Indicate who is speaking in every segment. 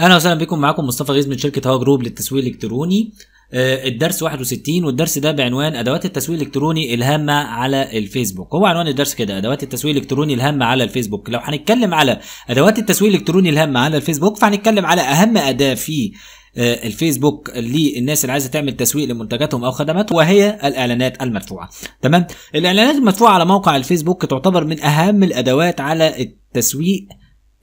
Speaker 1: اهلا وسهلا بكم معاكم مصطفى غيز من شركه هوا جروب للتسويق الالكتروني آه، الدرس 61 والدرس ده بعنوان ادوات التسويق الالكتروني الهامه على الفيسبوك هو عنوان الدرس كده ادوات التسويق الالكتروني الهامه على الفيسبوك لو هنتكلم على ادوات التسويق الالكتروني الهامه على الفيسبوك فهنتكلم على اهم اداه في آه، الفيسبوك للناس اللي عايزه تعمل تسويق لمنتجاتهم او خدماتهم وهي الاعلانات المدفوعه تمام الاعلانات المدفوعه على موقع الفيسبوك تعتبر من اهم الادوات على التسويق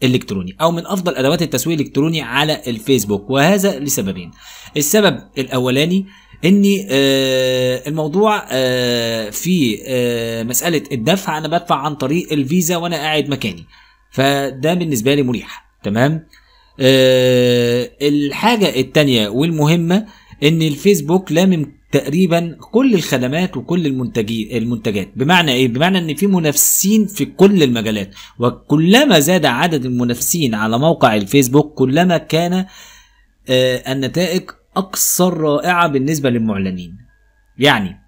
Speaker 1: الالكتروني او من افضل ادوات التسويق الالكتروني على الفيسبوك وهذا لسببين السبب الاولاني ان آه، الموضوع آه، في آه، مساله الدفع انا بدفع عن طريق الفيزا وانا قاعد مكاني فده بالنسبه لي مريح تمام الحاجه التانية والمهمه ان الفيسبوك لامم تقريبا كل الخدمات وكل المنتجين المنتجات بمعنى ايه بمعنى ان في منافسين في كل المجالات وكلما زاد عدد المنافسين على موقع الفيسبوك كلما كان آه النتائج اكثر رائعه بالنسبه للمعلنين يعني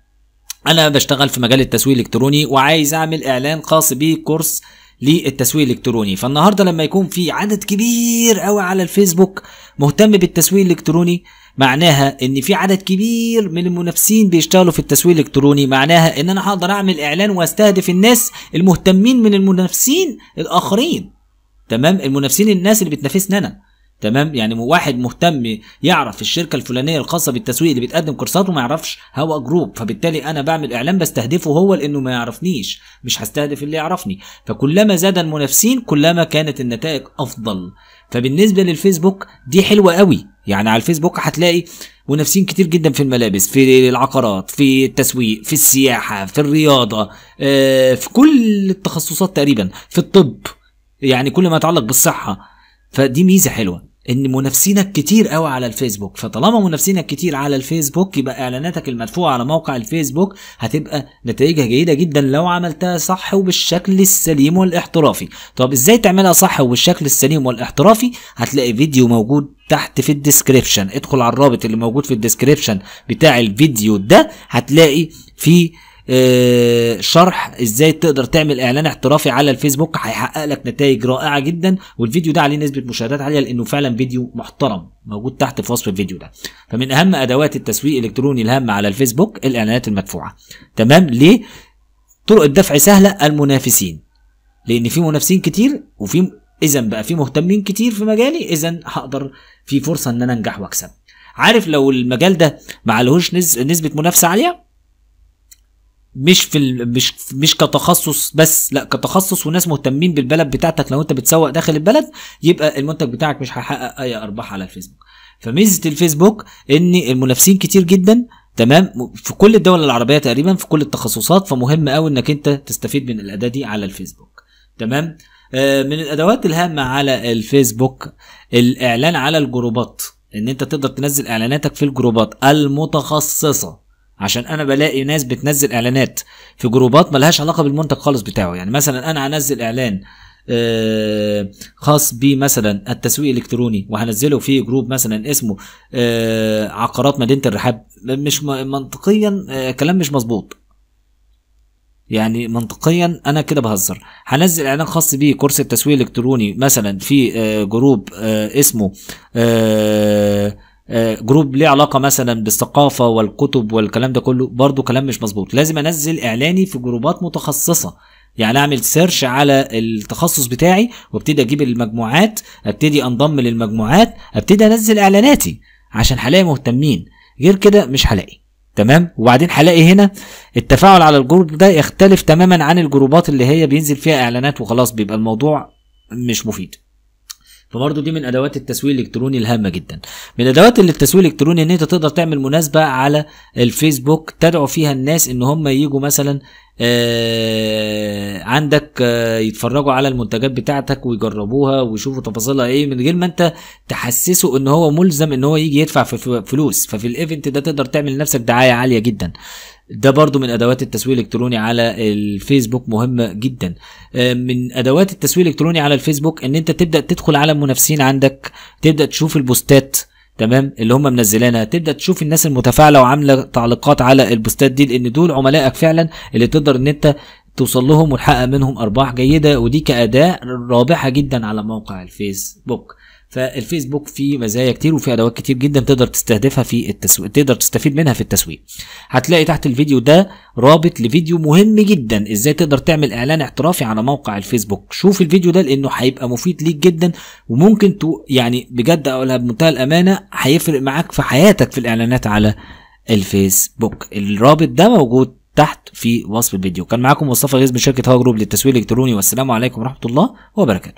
Speaker 1: انا بشتغل في مجال التسويق الالكتروني وعايز اعمل اعلان خاص بيه كورس للتسويق الالكتروني فالنهارده لما يكون في عدد كبير قوي على الفيسبوك مهتم بالتسويق الالكتروني معناها ان في عدد كبير من المنافسين بيشتغلوا في التسويق الالكتروني معناها ان انا هقدر اعمل اعلان واستهدف الناس المهتمين من المنافسين الاخرين تمام المنافسين الناس اللي بتنافسني انا تمام يعني واحد مهتم يعرف الشركه الفلانيه الخاصه بالتسويق اللي بتقدم كورسات وما يعرفش هوا جروب فبالتالي انا بعمل اعلان بستهدفه هو لانه ما يعرفنيش مش هستهدف اللي يعرفني فكلما زاد المنافسين كلما كانت النتائج افضل فبالنسبه للفيسبوك دي حلوه قوي يعني على الفيسبوك هتلاقي منافسين كتير جدا في الملابس في العقارات في التسويق في السياحه في الرياضه آه، في كل التخصصات تقريبا في الطب يعني كل ما يتعلق بالصحه فدي ميزه حلوه ان منافسينك كتير قوي على الفيسبوك فطالما منافسينك كتير على الفيسبوك يبقى اعلاناتك المدفوعه على موقع الفيسبوك هتبقى نتائجها جيده جدا لو عملتها صح وبالشكل السليم والاحترافي طب ازاي تعملها صح وبالشكل السليم والاحترافي هتلاقي فيديو موجود تحت في الديسكريبشن ادخل على الرابط اللي موجود في الديسكريبشن بتاع الفيديو ده هتلاقي فيه آه، شرح ازاي تقدر تعمل اعلان احترافي على الفيسبوك هيحقق لك نتائج رائعه جدا والفيديو ده عليه نسبه مشاهدات عاليه لانه فعلا فيديو محترم موجود تحت في وصف الفيديو ده فمن اهم ادوات التسويق الالكتروني الهامه على الفيسبوك الاعلانات المدفوعه تمام ليه طرق الدفع سهله المنافسين لان في منافسين كتير وفي اذا بقى في مهتمين كتير في مجالي اذا هقدر في فرصه ان انا انجح واكسب عارف لو المجال ده ما عليهوش نسبه منافسه عاليه مش في ال... مش مش كتخصص بس لا كتخصص وناس مهتمين بالبلد بتاعتك لو انت بتسوق داخل البلد يبقى المنتج بتاعك مش هيحقق اي ارباح على الفيسبوك فميزه الفيسبوك ان المنافسين كتير جدا تمام في كل الدول العربيه تقريبا في كل التخصصات فمهم قوي انك انت تستفيد من الاداه دي على الفيسبوك تمام آه من الادوات الهامه على الفيسبوك الاعلان على الجروبات ان انت تقدر تنزل اعلاناتك في الجروبات المتخصصه عشان انا بلاقي ناس بتنزل اعلانات في جروبات ملهاش علاقه بالمنتج خالص بتاعه يعني مثلا انا هنزل اعلان آه، خاص بمثلا مثلا التسويق الالكتروني وهنزله في جروب مثلا اسمه آه، عقارات مدينه الرحاب مش منطقيا آه، كلام مش مظبوط يعني منطقيا انا كده بهزر هنزل اعلان خاص بيه كورس التسويق الالكتروني مثلا في جروب اسمه آه، جروب ليه علاقه مثلا بالثقافه والكتب والكلام ده كله برضو كلام مش مظبوط لازم انزل اعلاني في جروبات متخصصه يعني اعمل سيرش على التخصص بتاعي وابتدي اجيب المجموعات ابتدي انضم للمجموعات ابتدي انزل اعلاناتي عشان هلاقي مهتمين غير كده مش هلاقي تمام وبعدين هلاقي هنا التفاعل على الجروب ده يختلف تماما عن الجروبات اللي هي بينزل فيها اعلانات وخلاص بيبقى الموضوع مش مفيد فبرضه دي من ادوات التسويق الالكتروني الهامه جدا من ادوات التسويق الالكتروني ان انت تقدر تعمل مناسبه على الفيسبوك تدعو فيها الناس ان هم يجوا مثلا آه عندك آه يتفرجوا على المنتجات بتاعتك ويجربوها ويشوفوا تفاصيلها ايه من غير ما انت تحسسه ان هو ملزم ان هو يجي يدفع في فلوس ففي الايفنت ده تقدر تعمل لنفسك دعايه عاليه جدا ده برضو من ادوات التسويق الالكتروني على الفيسبوك مهمه جدا آه، من ادوات التسويق الالكتروني على الفيسبوك ان انت تبدا تدخل على المنافسين عندك تبدا تشوف البوستات تمام اللي هم منزلينها تبدا تشوف الناس المتفاعله وعامله تعليقات على البوستات دي لان دول عملائك فعلا اللي تقدر ان انت توصل لهم وتحقق منهم ارباح جيده ودي كاداه رابحه جدا على موقع الفيسبوك فالفيسبوك فيه مزايا كتير وفيه ادوات كتير جدا تقدر تستهدفها في التسويق تقدر تستفيد منها في التسويق هتلاقي تحت الفيديو ده رابط لفيديو مهم جدا ازاي تقدر تعمل اعلان احترافي على موقع الفيسبوك شوف الفيديو ده لانه هيبقى مفيد ليك جدا وممكن تو يعني بجد اقولها بمنتهى الامانه هيفرق معاك في حياتك في الاعلانات على الفيسبوك الرابط ده موجود تحت في وصف الفيديو كان معاكم مصطفى غيز من شركه هاجروب للتسويق الالكتروني والسلام عليكم ورحمه الله وبركاته